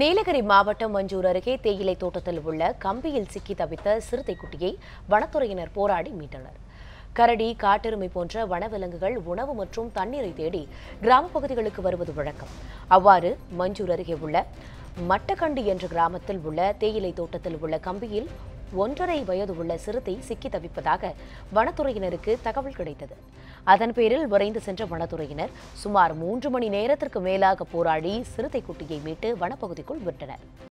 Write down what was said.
நீலகிரி மாவட்டம் மஞ்சூர் அருகே தேயிலை தோட்டத்தில் உள்ள கம்பியில் சிக்கி தவித்த குட்டியை வனத்துறையினர் போராடி மீட்டனர் கரடி காட்டெருமை போன்ற வனவிலங்குகள் உணவு மற்றும் தண்ணீரை தேடி கிராம பகுதிகளுக்கு வருவது வழக்கம் அவ்வாறு மஞ்சூர் அருகே உள்ள மட்டக்கண்டு என்ற கிராமத்தில் உள்ள தேயிலை தோட்டத்தில் உள்ள கம்பியில் ஒன்றரை வயது உள்ள சிறுத்தை சிக்கி தவிப்பதாக வனத்துறையினருக்கு தகவல் கிடைத்தது அதன் பேரில் விரைந்து சென்ற வனத்துறையினர் சுமார் மூன்று மணி நேரத்திற்கு மேலாக போராடி சிறுத்தை குட்டியை மீட்டு வனப்பகுதிக்குள் விட்டனர்